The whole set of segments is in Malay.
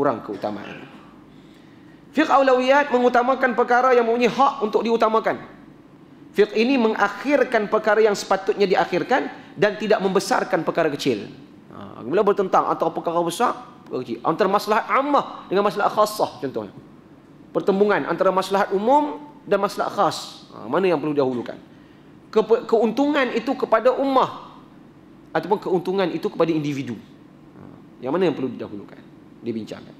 kurang keutamaan. Fiqh awlawiyat mengutamakan perkara yang mempunyai hak untuk diutamakan. Fiqh ini mengakhirkan perkara yang sepatutnya diakhirkan dan tidak membesarkan perkara kecil. Ha, bila bertentang antara perkara besar, perkara kecil. Antara masalah ammah dengan masalah khasah contohnya. pertemuan antara masalah umum dan masalah khas. Ha, mana yang perlu dahulukan. keuntungan itu kepada ummah ataupun keuntungan itu kepada individu. Ha, yang mana yang perlu didahulukan dibincangkan.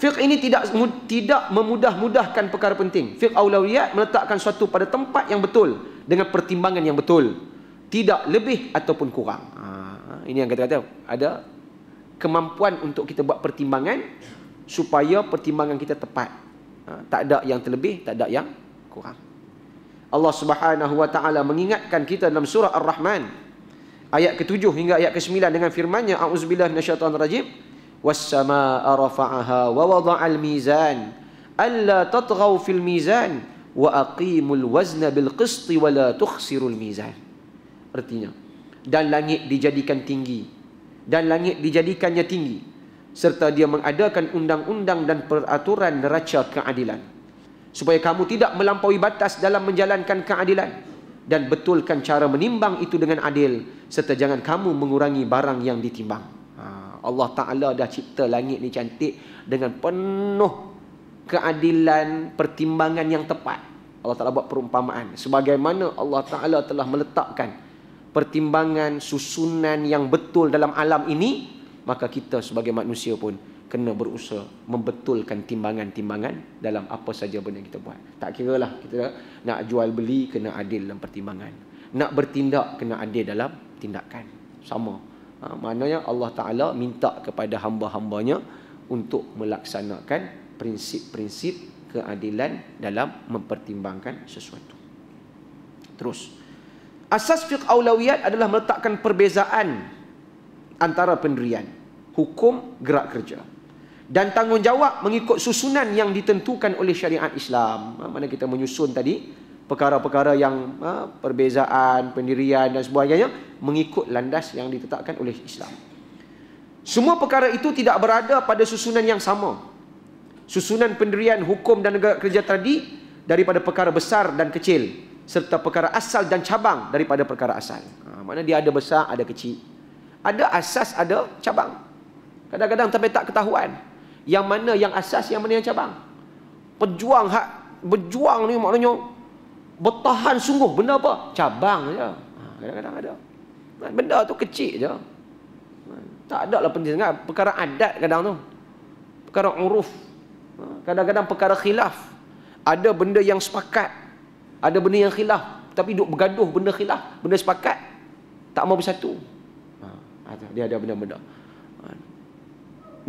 Fiqh ini tidak tidak memudah-mudahkan perkara penting. Fiqh awlawiyat meletakkan sesuatu pada tempat yang betul dengan pertimbangan yang betul. Tidak lebih ataupun kurang. Ha, ini yang kata-kata ada kemampuan untuk kita buat pertimbangan supaya pertimbangan kita tepat. Ha, tak ada yang terlebih, tak ada yang kurang. Allah Subhanahu Wa Taala mengingatkan kita dalam surah Ar-Rahman ayat ke-7 hingga ayat ke-9 dengan firman-Nya auzubillahi minasyaitonirrajim was-samaa'a rafa'aha wa wada'al mizan alla tatghaw fil mizan wa aqimul wazna bil qisti wa la tukhsirul mizan artinya dan langit dijadikan tinggi dan langit dijadikannya tinggi serta dia mengadakan undang-undang dan peraturan neraca keadilan supaya kamu tidak melampaui batas dalam menjalankan keadilan dan betulkan cara menimbang itu dengan adil serta jangan kamu mengurangi barang yang ditimbang. Ha, Allah Ta'ala dah cipta langit ni cantik dengan penuh keadilan pertimbangan yang tepat. Allah Ta'ala buat perumpamaan. Sebagaimana Allah Ta'ala telah meletakkan pertimbangan susunan yang betul dalam alam ini, maka kita sebagai manusia pun kena berusaha membetulkan timbangan-timbangan dalam apa saja benda yang kita buat. Tak kira lah kita nak jual beli kena adil dalam pertimbangan. Nak bertindak kena adil dalam tindakan. Sama. Ha, maknanya Allah Ta'ala minta kepada hamba-hambanya untuk melaksanakan prinsip-prinsip keadilan dalam mempertimbangkan sesuatu. Terus. Asas fiqh awlawiyat adalah meletakkan perbezaan antara pendirian. Hukum gerak kerja dan tanggungjawab mengikut susunan yang ditentukan oleh syariat Islam. Ha, mana kita menyusun tadi perkara-perkara yang ha, perbezaan, pendirian dan sebagainya mengikut landas yang ditetapkan oleh Islam. Semua perkara itu tidak berada pada susunan yang sama. Susunan pendirian hukum dan negara kerja tadi daripada perkara besar dan kecil serta perkara asal dan cabang daripada perkara asal. Ha, mana dia ada besar, ada kecil. Ada asas, ada cabang. Kadang-kadang sampai tak ketahuan yang mana yang asas yang mana yang cabang pejuang hak berjuang ni maknanya bertahan sungguh benda apa cabang je ha, kadang-kadang ada ha, benda tu kecil je ha, tak ada lah penting sangat perkara adat kadang tu perkara uruf kadang-kadang perkara khilaf ada benda yang sepakat ada benda yang khilaf tapi duk bergaduh benda khilaf benda sepakat tak mau bersatu dia ada benda-benda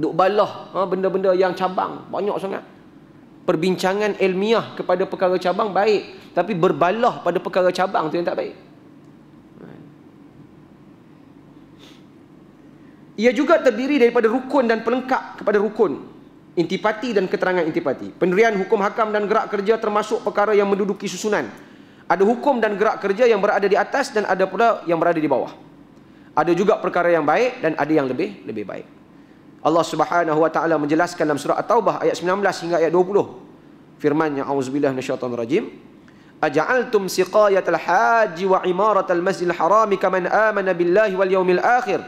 duk balah ha, benda-benda yang cabang banyak sangat perbincangan ilmiah kepada perkara cabang baik tapi berbalah pada perkara cabang tu yang tak baik ia juga terdiri daripada rukun dan pelengkap kepada rukun intipati dan keterangan intipati pendirian hukum hakam dan gerak kerja termasuk perkara yang menduduki susunan ada hukum dan gerak kerja yang berada di atas dan ada pula yang berada di bawah ada juga perkara yang baik dan ada yang lebih lebih baik Allah Subhanahu wa taala menjelaskan dalam surah At-Taubah ayat 19 hingga ayat 20. Firman-Nya auzubillahi minasyaitonir rajim. Aja'altum siqayatal haji wa imaratal masjidil harami kaman amana billahi wal yaumil akhir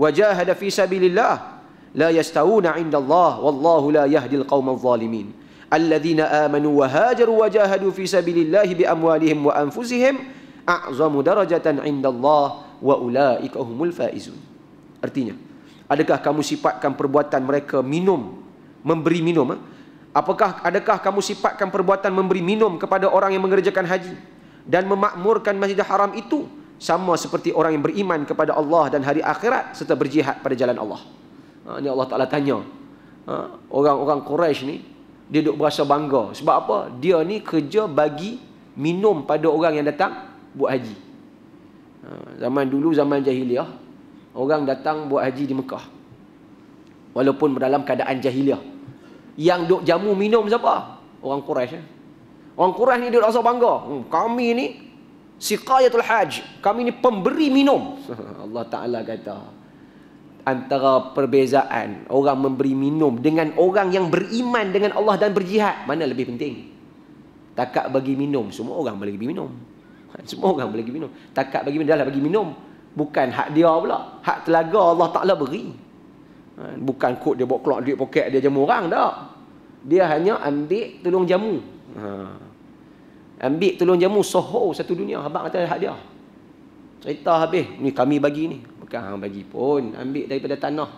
wa jahada fi sabilillah la yastawuna 'indallah wallahu la yahdil qaumadh zalimin. الذين آمنوا وهاجروا وجاهدوا في سبيل الله بأموالهم وأنفسهم أعظم درجة عند الله وأولئك هم الفائزون. Artinya, Adakah kamu sifatkan perbuatan mereka minum Memberi minum eh? Apakah Adakah kamu sifatkan perbuatan memberi minum Kepada orang yang mengerjakan haji Dan memakmurkan masjidah haram itu Sama seperti orang yang beriman kepada Allah Dan hari akhirat Serta berjihad pada jalan Allah Ini ha, Allah Ta'ala tanya ha, Orang-orang Quraisy ni Dia duduk berasa bangga Sebab apa? Dia ni kerja bagi minum pada orang yang datang Buat haji ha, Zaman dulu, zaman jahiliah orang datang buat haji di Mekah. Walaupun dalam keadaan jahiliah. Yang duk jamu minum siapa? Orang Quraisy. Ya? Orang Quraisy ni dia rasa bangga. Hmm, kami ni siqayatul haj. Kami ni pemberi minum. Allah Taala kata antara perbezaan orang memberi minum dengan orang yang beriman dengan Allah dan berjihad mana lebih penting Takak bagi minum semua orang boleh bagi minum semua orang boleh bagi minum Takak bagi minum dah lah bagi minum Bukan hak dia pula. Hak telaga Allah Ta'ala beri. Ha, bukan kot dia bawa keluar duit poket dia jamu orang tak. Dia hanya ambil tolong jamu. Ha. Ambil tolong jamu soho satu dunia. Abang kata hak dia. Cerita habis. Ni kami bagi ni. Bukan hang bagi pun. Ambil daripada tanah.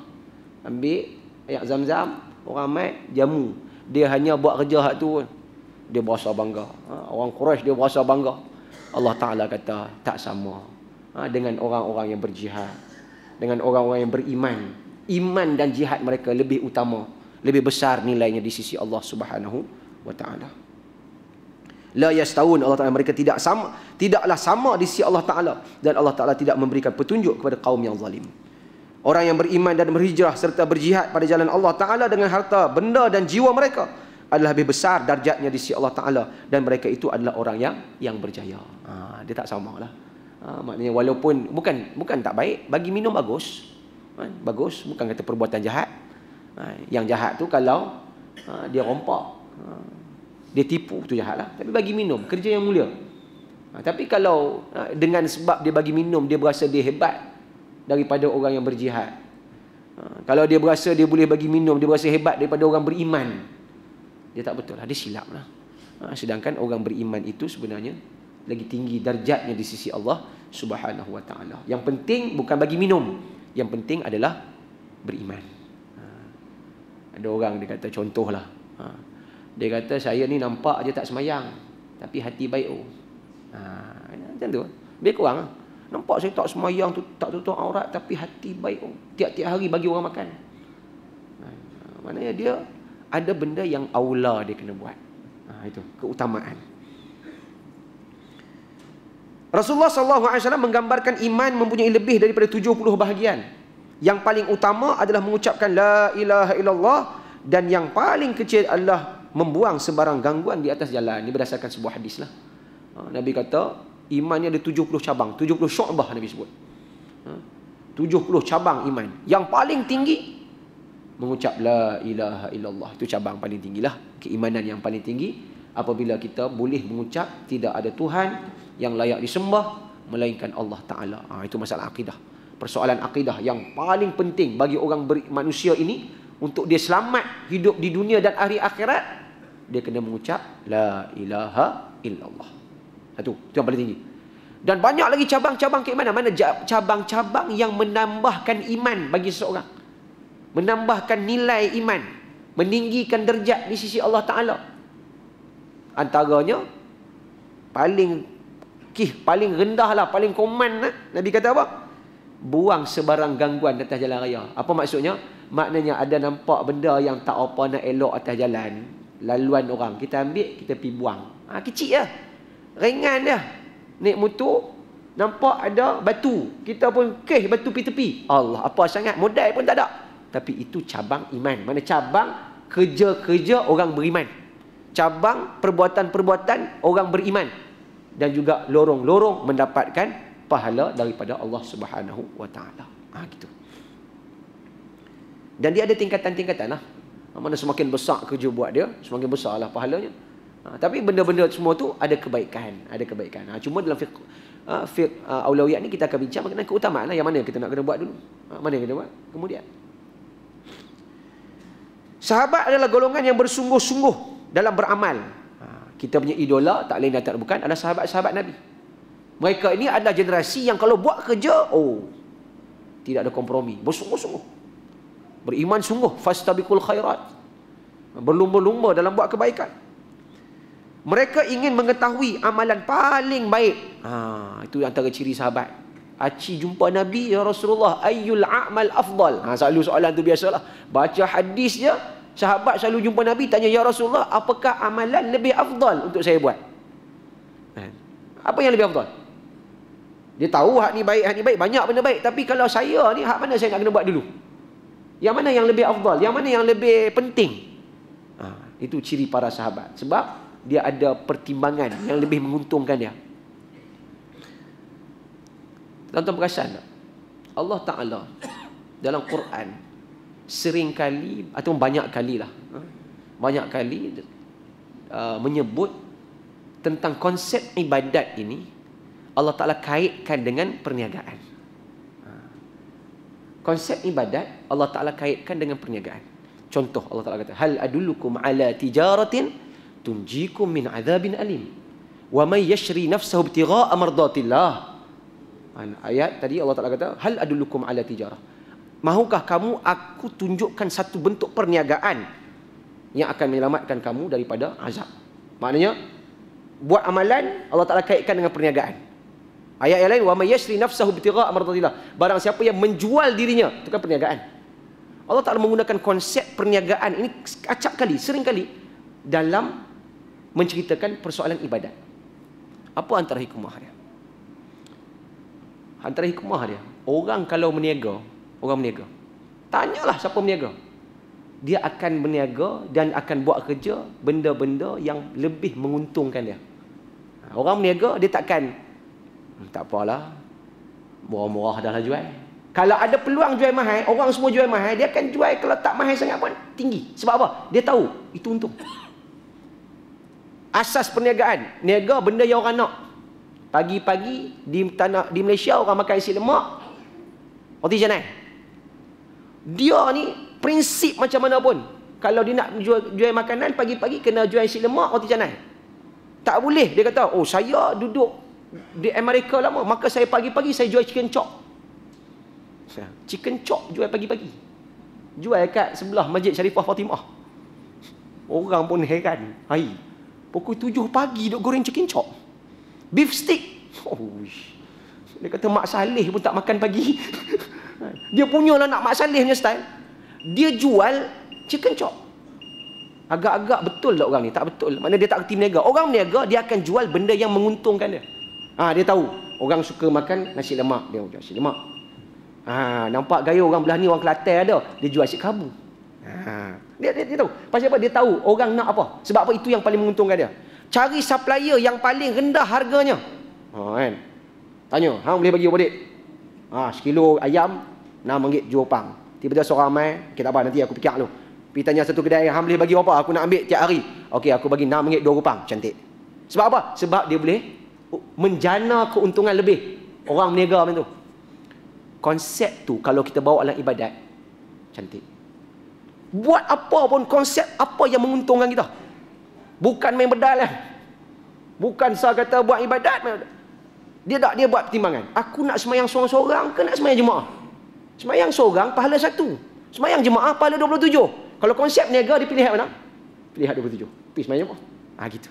Ambil ayat zam-zam. Orang mat jamu. Dia hanya buat kerja hak tu pun. Dia berasa bangga. Ha, orang Quraisy dia berasa bangga. Allah Ta'ala kata tak sama. Tak sama ha, dengan orang-orang yang berjihad dengan orang-orang yang beriman iman dan jihad mereka lebih utama lebih besar nilainya di sisi Allah Subhanahu wa taala la yastaun Allah taala mereka tidak sama tidaklah sama di sisi Allah taala dan Allah taala tidak memberikan petunjuk kepada kaum yang zalim orang yang beriman dan berhijrah serta berjihad pada jalan Allah taala dengan harta benda dan jiwa mereka adalah lebih besar darjatnya di sisi Allah taala dan mereka itu adalah orang yang yang berjaya ha, dia tak samalah Ha, maknanya walaupun bukan bukan tak baik bagi minum bagus. Ha, bagus bukan kata perbuatan jahat. Ha, yang jahat tu kalau ha, dia rompak. Ha, dia tipu tu jahat lah Tapi bagi minum kerja yang mulia. Ha, tapi kalau ha, dengan sebab dia bagi minum dia berasa dia hebat daripada orang yang berjihad. Ha, kalau dia berasa dia boleh bagi minum dia berasa hebat daripada orang beriman. Dia tak betul lah, dia silaplah. Ha, sedangkan orang beriman itu sebenarnya lagi tinggi darjatnya di sisi Allah. Subhanahu wa taala. Yang penting bukan bagi minum. Yang penting adalah beriman. Ha. Ada orang dia kata contoh contohlah. Ha. Dia kata saya ni nampak je tak semayang. Tapi hati baik oh. Ha, macam tu. Lebih kurang. Lah. Nampak saya tak semayang tu, tak tutup aurat tapi hati baik oh. Tiap-tiap hari bagi orang makan. Ha, maknanya dia ada benda yang aula dia kena buat. Ha, itu keutamaan. Rasulullah sallallahu alaihi wasallam menggambarkan iman mempunyai lebih daripada 70 bahagian. Yang paling utama adalah mengucapkan la ilaha illallah dan yang paling kecil adalah membuang sebarang gangguan di atas jalan. Ini berdasarkan sebuah hadis lah. Ha, Nabi kata iman ada 70 cabang, 70 syu'bah Nabi sebut. 70 ha, cabang iman. Yang paling tinggi mengucap la ilaha illallah itu cabang paling tinggilah keimanan yang paling tinggi apabila kita boleh mengucap tidak ada Tuhan yang layak disembah melainkan Allah Ta'ala. Ha, itu masalah akidah. Persoalan akidah yang paling penting bagi orang ber- manusia ini untuk dia selamat hidup di dunia dan hari akhirat, dia kena mengucap La ilaha illallah. Satu, itu yang paling tinggi. Dan banyak lagi cabang-cabang keimanan. Mana cabang-cabang yang menambahkan iman bagi seseorang. Menambahkan nilai iman. Meninggikan derjat di sisi Allah Ta'ala antaranya paling kih paling rendah lah paling komen lah. Nabi kata apa? Buang sebarang gangguan atas jalan raya. Apa maksudnya? Maknanya ada nampak benda yang tak apa nak elok atas jalan laluan orang. Kita ambil, kita pi buang. Ah ha, kecil lah. Ringan ya Naik mutu nampak ada batu. Kita pun kih batu pi tepi. Allah, apa sangat modal pun tak ada. Tapi itu cabang iman. Mana cabang kerja-kerja orang beriman cabang perbuatan-perbuatan orang beriman dan juga lorong-lorong mendapatkan pahala daripada Allah Subhanahu Wa Taala. Ha, gitu. Dan dia ada tingkatan-tingkatan lah. Ha, mana semakin besar kerja buat dia, semakin besarlah pahalanya. Ha, tapi benda-benda semua tu ada kebaikan, ada kebaikan. Ha, cuma dalam fiqh ha, fiqh ha, aulawiyat ni kita akan bincang mengenai keutamaan lah yang mana kita nak kena buat dulu. Ha, mana yang kita buat? Kemudian. Sahabat adalah golongan yang bersungguh-sungguh dalam beramal. Ha, kita punya idola tak lain dan tak bukan adalah sahabat-sahabat Nabi. Mereka ini adalah generasi yang kalau buat kerja, oh, tidak ada kompromi. Bersungguh-sungguh. Beriman sungguh. Fastabikul khairat. Berlumba-lumba dalam buat kebaikan. Mereka ingin mengetahui amalan paling baik. Ha, itu antara ciri sahabat. Aci jumpa Nabi, Ya Rasulullah, ayyul a'mal afdal. Ha, selalu soalan tu biasalah. Baca hadis je, Sahabat selalu jumpa Nabi tanya ya Rasulullah apakah amalan lebih afdal untuk saya buat? Eh, apa yang lebih afdal? Dia tahu hak ni baik, hak ni baik, banyak benda baik tapi kalau saya ni hak mana saya nak kena buat dulu? Yang mana yang lebih afdal? Yang mana yang lebih penting? Ha, itu ciri para sahabat sebab dia ada pertimbangan yang lebih menguntungkan dia. Tuan-tuan perasan tak? Allah Taala dalam Quran sering kali atau banyak kali lah ha. banyak kali uh, menyebut tentang konsep ibadat ini Allah Ta'ala kaitkan dengan perniagaan ha. konsep ibadat Allah Ta'ala kaitkan dengan perniagaan contoh Allah Ta'ala kata hal adullukum ala tijaratin tunjikum min azabin alim wa may yashri nafsahu ibtigha'a mardatillah ayat tadi Allah Ta'ala kata hal adullukum ala tijarah Mahukah kamu aku tunjukkan satu bentuk perniagaan yang akan menyelamatkan kamu daripada azab? Maknanya buat amalan Allah Taala kaitkan dengan perniagaan. Ayat yang lain wa may yashri nafsahu ibtigha' mardatillah. Barang siapa yang menjual dirinya itu kan perniagaan. Allah Taala menggunakan konsep perniagaan ini acap kali, sering kali dalam menceritakan persoalan ibadat. Apa antara hikmah dia? Antara hikmah dia, orang kalau meniaga orang berniaga. Tanyalah siapa berniaga. Dia akan berniaga dan akan buat kerja benda-benda yang lebih menguntungkan dia. Ha, orang berniaga dia takkan hmm, tak apalah. Murah-murah dahlah jual. Kalau ada peluang jual mahal, orang semua jual mahal, dia akan jual kalau tak mahal sangat pun tinggi. Sebab apa? Dia tahu itu untung. Asas perniagaan, niaga benda yang orang nak. Pagi-pagi di tanah di Malaysia orang makan nasi lemak. Roti canai dia ni prinsip macam mana pun kalau dia nak jual, jual makanan pagi-pagi kena jual nasi lemak roti canai tak boleh dia kata oh saya duduk di Amerika lama maka saya pagi-pagi saya jual chicken chop chicken chop jual pagi-pagi jual kat sebelah masjid Syarifah Fatimah orang pun heran hai pukul tujuh pagi duk goreng chicken chop beef stick oh, dia kata mak saleh pun tak makan pagi Dia punya lah nak Mak Saleh punya style. Dia jual chicken chop. Agak-agak betul tak lah orang ni? Tak betul. Maknanya dia tak kerti meniaga. Orang meniaga, dia akan jual benda yang menguntungkan dia. Ha, dia tahu. Orang suka makan nasi lemak. Dia jual nasi lemak. Ha, nampak gaya orang belah ni, orang Kelantan ada. Dia jual nasi kabu. Ha. Dia, dia, dia tahu. Pasal apa? Dia tahu orang nak apa. Sebab apa? Itu yang paling menguntungkan dia. Cari supplier yang paling rendah harganya. Oh kan? Tanya. Ha, boleh bagi obadik? Ha, sekilo ayam, enam ringgit jual pang. Tiba-tiba seorang mai, kita apa nanti aku fikir dulu. Pergi tanya satu kedai ayam, boleh bagi apa? Aku nak ambil tiap hari. Okey, aku bagi enam ringgit dua rupang. Cantik. Sebab apa? Sebab dia boleh menjana keuntungan lebih. Orang niaga macam tu. Konsep tu kalau kita bawa dalam ibadat, cantik. Buat apa pun konsep apa yang menguntungkan kita. Bukan main bedal lah. Kan? Bukan saya kata buat ibadat. Main dia tak dia buat pertimbangan. Aku nak semayang seorang-seorang ke nak semayang jemaah? Semayang seorang, pahala satu. Semayang jemaah, pahala 27. Kalau konsep niaga, dia pilih mana? Pilih 27. Pergi semayang jemaah. Ha, gitu.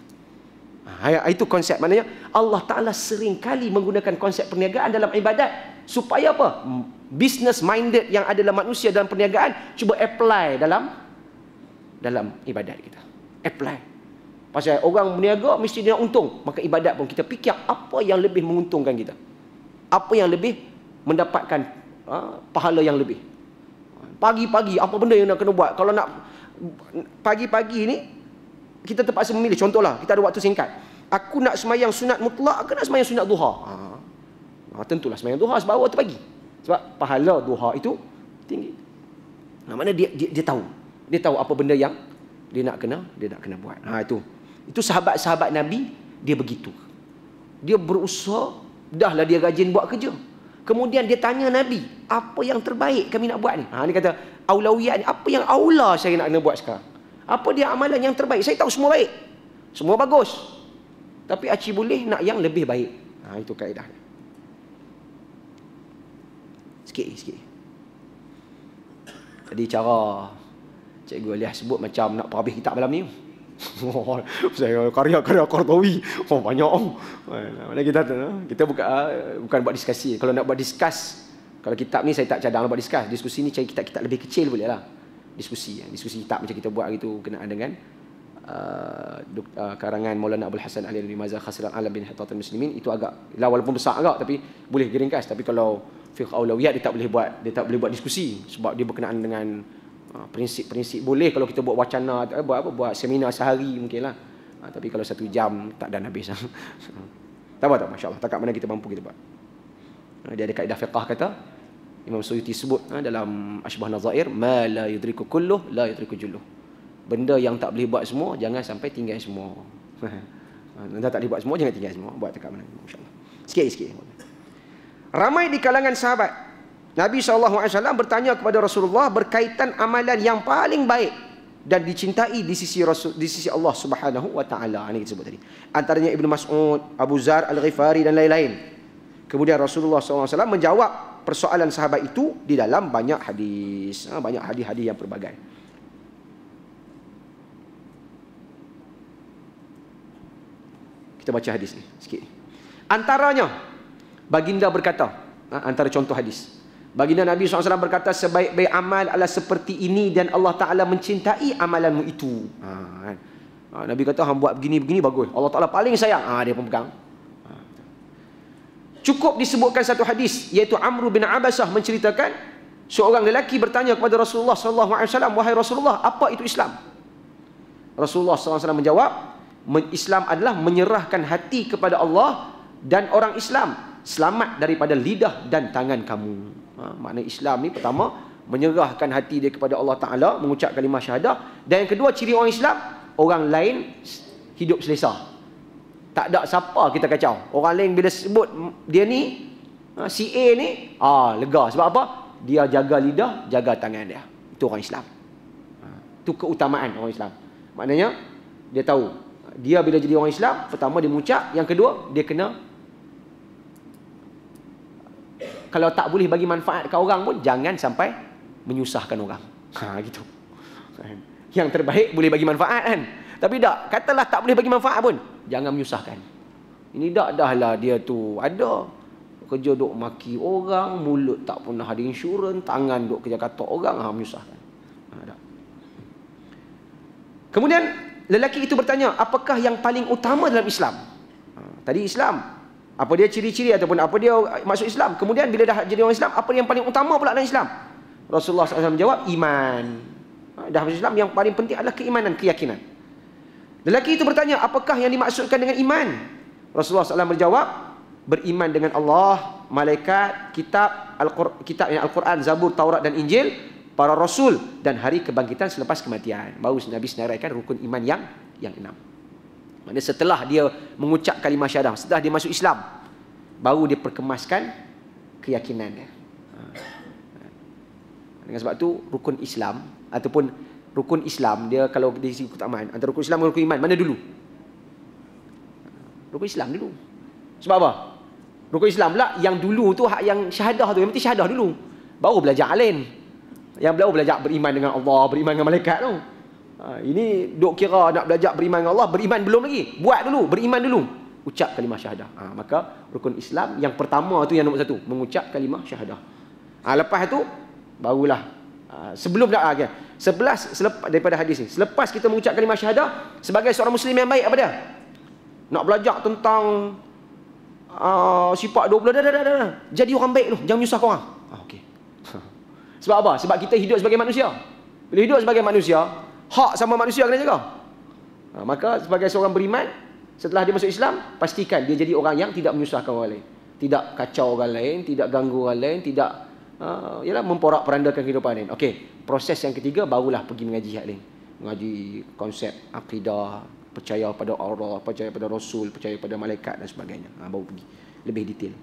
Ha, ha ya, itu konsep. Maknanya Allah Ta'ala sering kali menggunakan konsep perniagaan dalam ibadat. Supaya apa? Business minded yang ada dalam manusia dalam perniagaan. Cuba apply dalam dalam ibadat kita. Apply. Pasal orang berniaga mesti dia nak untung. Maka ibadat pun kita fikir apa yang lebih menguntungkan kita. Apa yang lebih mendapatkan ha, pahala yang lebih. Pagi-pagi apa benda yang nak kena buat? Kalau nak pagi-pagi ni kita terpaksa memilih. Contohlah kita ada waktu singkat. Aku nak semayang sunat mutlak ke nak semayang sunat duha? Ha. ha tentulah semayang duha sebab waktu pagi. Sebab pahala duha itu tinggi. Nah, mana dia, dia, dia tahu. Dia tahu apa benda yang dia nak kena, dia nak kena buat. Ha itu. Itu sahabat-sahabat Nabi dia begitu. Dia berusaha, dahlah dia rajin buat kerja. Kemudian dia tanya Nabi, apa yang terbaik kami nak buat ni? Ha, dia kata, aulawiyat ni, apa yang aula saya nak kena buat sekarang? Apa dia amalan yang terbaik? Saya tahu semua baik. Semua bagus. Tapi Aci boleh nak yang lebih baik. Ha, itu kaedah. Sikit, sikit. Tadi cara Cikgu Aliah sebut macam nak perhabis kitab malam ni. Oh, saya karya karya Qardawi. Oh banyak om. Oh. Mana kita kita buka bukan buat diskusi. Kalau nak buat diskus kalau kitab ni saya tak cadang nak buat diskus. Diskusi ni cari kitab-kitab lebih kecil boleh lah. Diskusi. Eh. Diskusi kitab macam kita buat hari kena kenaan dengan uh, uh, karangan Maulana Abdul Hasan Ali Al-Rimaz khasiran alam bin Hattatul Muslimin itu agak lah walaupun besar agak tapi boleh geringkas tapi kalau fiqh aulawiyat dia tak boleh buat dia tak boleh buat diskusi sebab dia berkenaan dengan Ha, prinsip-prinsip boleh kalau kita buat wacana eh, buat apa buat seminar sehari mungkinlah ha, tapi kalau satu jam tak dan habis lah. ha. tak apa tak masyaallah takat mana kita mampu kita buat ha, dia ada kaedah fiqh kata Imam Suyuti sebut ha, dalam Ashbah Nazair ma la yudriku kulluh la yudriku julluh benda yang tak boleh buat semua jangan sampai tinggal semua anda ha, tak boleh buat semua jangan tinggal semua buat takat mana masyaAllah. sikit-sikit ramai di kalangan sahabat Nabi SAW bertanya kepada Rasulullah berkaitan amalan yang paling baik dan dicintai di sisi Rasul, di sisi Allah Subhanahu wa taala. Ini kita tadi. Antaranya Ibnu Mas'ud, Abu Zar Al-Ghifari dan lain-lain. Kemudian Rasulullah SAW menjawab persoalan sahabat itu di dalam banyak hadis. Ha, banyak hadis-hadis yang berbagai. Kita baca hadis ni sikit. Antaranya, baginda berkata, ha, antara contoh hadis. Baginda Nabi SAW berkata sebaik-baik amal adalah seperti ini dan Allah Ta'ala mencintai amalanmu itu. Ha, kan? ha, Nabi kata, ha, buat begini-begini bagus. Allah Ta'ala paling sayang. Ha, dia pun pegang. Ha. Cukup disebutkan satu hadis iaitu Amru bin Abbasah menceritakan seorang lelaki bertanya kepada Rasulullah SAW, Wahai Rasulullah, apa itu Islam? Rasulullah SAW menjawab, Islam adalah menyerahkan hati kepada Allah dan orang Islam selamat daripada lidah dan tangan kamu. Ha, makna Islam ni pertama menyerahkan hati dia kepada Allah Taala, mengucap kalimah syahadah. Dan yang kedua ciri orang Islam, orang lain hidup selesa. Tak ada siapa kita kacau. Orang lain bila sebut dia ni ha, si A ni, ah ha, lega sebab apa? Dia jaga lidah, jaga tangan dia. Itu orang Islam. Ha, itu keutamaan orang Islam. Maknanya dia tahu dia bila jadi orang Islam, pertama dia mengucap, yang kedua dia kena kalau tak boleh bagi manfaat ke orang pun jangan sampai menyusahkan orang. Ha gitu. Kan? Yang terbaik boleh bagi manfaat kan. Tapi tak, katalah tak boleh bagi manfaat pun, jangan menyusahkan. Ini tak dahlah dia tu ada kerja duk maki orang, mulut tak pernah ada insurans, tangan duk kerja kata orang, ha menyusahkan. Ha tak. Kemudian lelaki itu bertanya, apakah yang paling utama dalam Islam? Ha, tadi Islam, apa dia ciri-ciri ataupun apa dia masuk Islam? Kemudian bila dah jadi orang Islam, apa yang paling utama pula dalam Islam? Rasulullah SAW menjawab, iman. Ha, dah masuk Islam, yang paling penting adalah keimanan, keyakinan. Lelaki itu bertanya, apakah yang dimaksudkan dengan iman? Rasulullah SAW berjawab, beriman dengan Allah, malaikat, kitab, kitab yang Al-Quran, Zabur, Taurat dan Injil, para rasul dan hari kebangkitan selepas kematian. Baru Nabi senaraikan rukun iman yang yang enam. Maksudnya setelah dia mengucap kalimah syahadah, setelah dia masuk Islam, baru dia perkemaskan keyakinannya. Ha. Dengan sebab tu rukun Islam ataupun rukun Islam dia kalau di sisi keutamaan antara rukun Islam dan rukun iman mana dulu? Rukun Islam dulu. Sebab apa? Rukun Islam pula yang dulu tu hak yang syahadah tu yang mesti syahadah dulu. Baru belajar alin. Yang baru belajar beriman dengan Allah, beriman dengan malaikat tu. Ha, ini dok kira nak belajar beriman dengan Allah, beriman belum lagi. Buat dulu, beriman dulu. Ucap kalimah syahadah. Ha, maka rukun Islam yang pertama tu yang nombor satu. Mengucap kalimah syahadah. Ha, lepas tu, barulah. Ha, sebelum dah. Ha, okay. Sebelas selepas, daripada hadis ni. Selepas kita mengucap kalimah syahadah, sebagai seorang Muslim yang baik apa dia? Nak belajar tentang uh, sifat 20. Dah, dah, dah, dah, dah. Jadi orang baik tu. Jangan menyusah korang. Ha, okay. Sebab apa? Sebab kita hidup sebagai manusia. Bila hidup sebagai manusia, hak sama manusia kena jaga. Ha, maka sebagai seorang beriman, setelah dia masuk Islam, pastikan dia jadi orang yang tidak menyusahkan orang lain. Tidak kacau orang lain, tidak ganggu orang lain, tidak uh, ha, memporak perandakan kehidupan lain. Okey, proses yang ketiga barulah pergi mengaji hak lain. Mengaji konsep akidah, percaya pada Allah, percaya pada Rasul, percaya pada malaikat dan sebagainya. Ha, baru pergi lebih detail.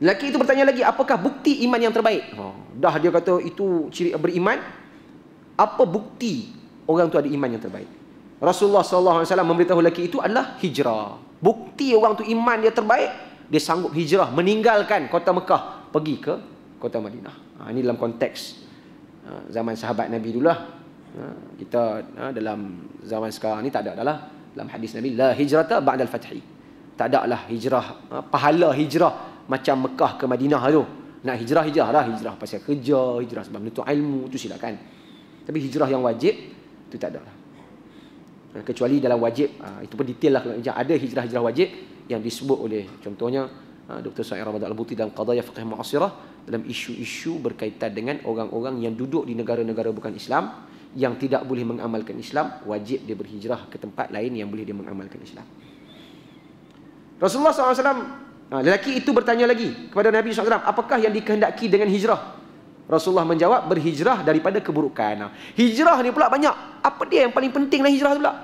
Lelaki itu bertanya lagi, apakah bukti iman yang terbaik? Oh, dah dia kata itu ciri beriman, apa bukti orang tu ada iman yang terbaik? Rasulullah sallallahu alaihi wasallam memberitahu lelaki itu adalah hijrah. Bukti orang tu iman dia terbaik, dia sanggup hijrah meninggalkan kota Mekah pergi ke kota Madinah. Ha, ini dalam konteks ha, zaman sahabat Nabi dululah. Ha, kita ha, dalam zaman sekarang ni tak ada dah dalam hadis Nabi la hijrata ba'dal fathi. Tak ada lah hijrah ha, pahala hijrah macam Mekah ke Madinah tu. Nak hijrah hijrah lah hijrah pasal kerja, hijrah sebab menuntut ilmu tu silakan. Tapi hijrah yang wajib itu tak ada. Lah. Eh, kecuali dalam wajib ah, itu pun detail lah kalau ada hijrah-hijrah wajib yang disebut oleh contohnya ah, Dr. Sa'ir Ramadan Al-Buti dalam Qadaya Fiqh Ma'asirah dalam isu-isu berkaitan dengan orang-orang yang duduk di negara-negara bukan Islam yang tidak boleh mengamalkan Islam wajib dia berhijrah ke tempat lain yang boleh dia mengamalkan Islam. Rasulullah SAW ah, lelaki itu bertanya lagi kepada Nabi SAW apakah yang dikehendaki dengan hijrah Rasulullah menjawab berhijrah daripada keburukan. Hijrah ni pula banyak. Apa dia yang paling penting dalam hijrah tu pula?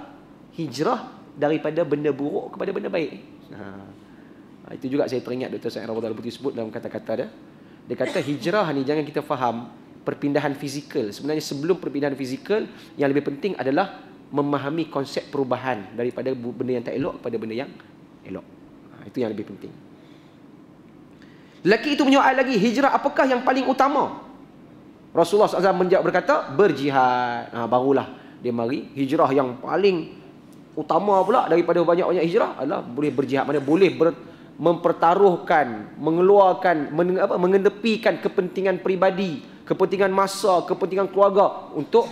Hijrah daripada benda buruk kepada benda baik. Ha. Itu juga saya teringat Dr. Said Rawdal Putih sebut dalam kata-kata dia. Dia kata hijrah ni jangan kita faham perpindahan fizikal. Sebenarnya sebelum perpindahan fizikal, yang lebih penting adalah memahami konsep perubahan daripada benda yang tak elok kepada benda yang elok. Ha. Itu yang lebih penting. Lelaki itu menyoal lagi, hijrah apakah yang paling utama Rasulullah SAW menjawab berkata berjihad. Ha, barulah dia mari hijrah yang paling utama pula daripada banyak-banyak hijrah adalah boleh berjihad. Mana boleh ber, mempertaruhkan, mengeluarkan, men, apa, mengendepikan kepentingan peribadi, kepentingan masa, kepentingan keluarga untuk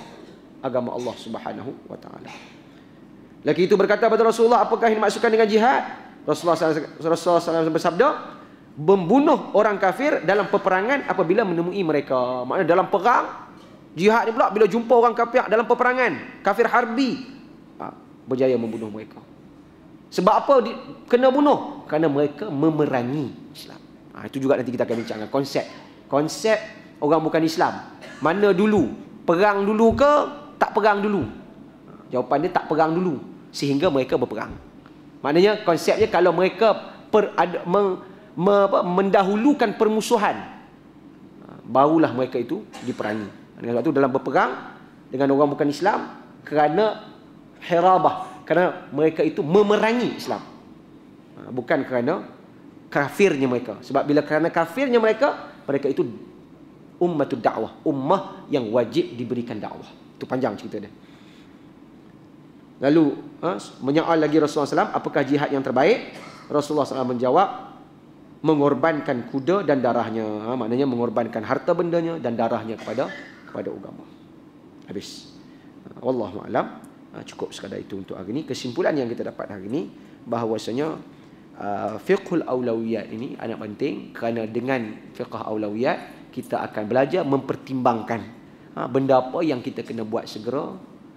agama Allah Subhanahu Wa Taala. Lagi itu berkata kepada Rasulullah, apakah ini dimaksudkan dengan jihad? Rasulullah SAW bersabda, membunuh orang kafir dalam peperangan apabila menemui mereka. Maknanya dalam perang, jihad ni pula bila jumpa orang kafir dalam peperangan, kafir harbi, ah, berjaya membunuh mereka. Sebab apa di, kena bunuh? Kerana mereka memerangi Islam. Ha, itu juga nanti kita akan bincangkan konsep. Konsep orang bukan Islam. Mana dulu? Perang dulu ke tak perang dulu? Ah, jawapan dia tak perang dulu. Sehingga mereka berperang. Maknanya konsepnya kalau mereka per, ada, meng, me, apa, mendahulukan permusuhan barulah mereka itu diperangi dengan waktu dalam berperang dengan orang bukan Islam kerana herabah kerana mereka itu memerangi Islam ha, bukan kerana kafirnya mereka sebab bila kerana kafirnya mereka mereka itu ummatul da'wah ummah yang wajib diberikan da'wah itu panjang cerita dia lalu ha, menyoal lagi Rasulullah SAW apakah jihad yang terbaik Rasulullah SAW menjawab mengorbankan kuda dan darahnya ha, maknanya mengorbankan harta bendanya dan darahnya kepada kepada agama habis ha, wallahu alam ha, cukup sekadar itu untuk hari ini kesimpulan yang kita dapat hari ini bahawasanya uh, fiqhul aulawiyat ini anak penting kerana dengan fiqh aulawiyat kita akan belajar mempertimbangkan ha, benda apa yang kita kena buat segera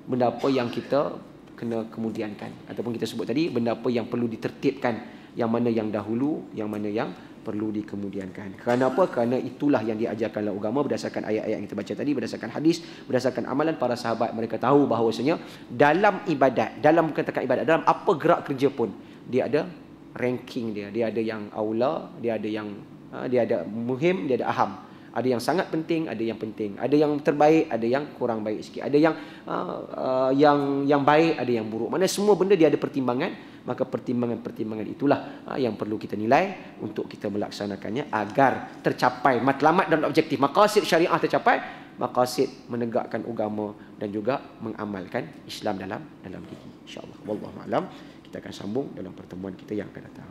benda apa yang kita kena kemudiankan ataupun kita sebut tadi benda apa yang perlu ditertibkan yang mana yang dahulu, yang mana yang perlu dikemudiankan. Kerana apa? Kerana itulah yang diajarkanlah oleh agama berdasarkan ayat-ayat yang kita baca tadi, berdasarkan hadis, berdasarkan amalan para sahabat. Mereka tahu bahawasanya dalam ibadat, dalam katakan ibadat, dalam apa gerak kerja pun, dia ada ranking dia. Dia ada yang awla, dia ada yang ha, dia ada muhim, dia ada aham ada yang sangat penting ada yang penting ada yang terbaik ada yang kurang baik sikit ada yang uh, uh, yang yang baik ada yang buruk mana semua benda dia ada pertimbangan maka pertimbangan-pertimbangan itulah uh, yang perlu kita nilai untuk kita melaksanakannya agar tercapai matlamat dan objektif Makasih syariah tercapai makasih menegakkan agama dan juga mengamalkan Islam dalam dalam diri insyaallah wallahu alam kita akan sambung dalam pertemuan kita yang akan datang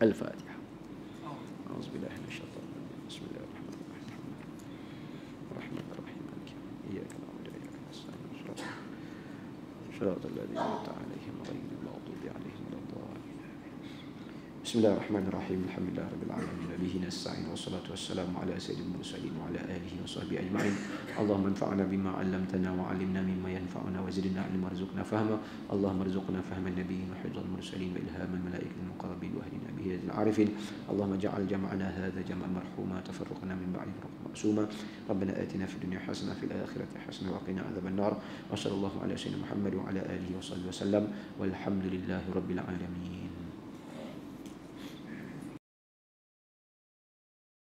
al-fatihah auzubillahi minasyaitanir صراط الذين أنعمت عليهم غير المغضوب عليهم بسم الله الرحمن الرحيم الحمد لله رب العالمين به نستعين والصلاة والسلام على سيد المرسلين وعلى آله وصحبه أجمعين اللهم انفعنا بما علمتنا وعلمنا مما ينفعنا وزدنا علما وارزقنا فهما اللهم ارزقنا فهم النبيين وحفظ المرسلين وإلهام الملائكة المقربين وأهلنا به العارفين اللهم اجعل جمعنا هذا جمع مرحوما تفرقنا من بعد فرق مقسوما ربنا آتنا في الدنيا حسنة في الآخرة حسنة وقنا عذاب النار وصلى الله على سيدنا محمد وعلى آله وصحبه وسلم والحمد لله رب العالمين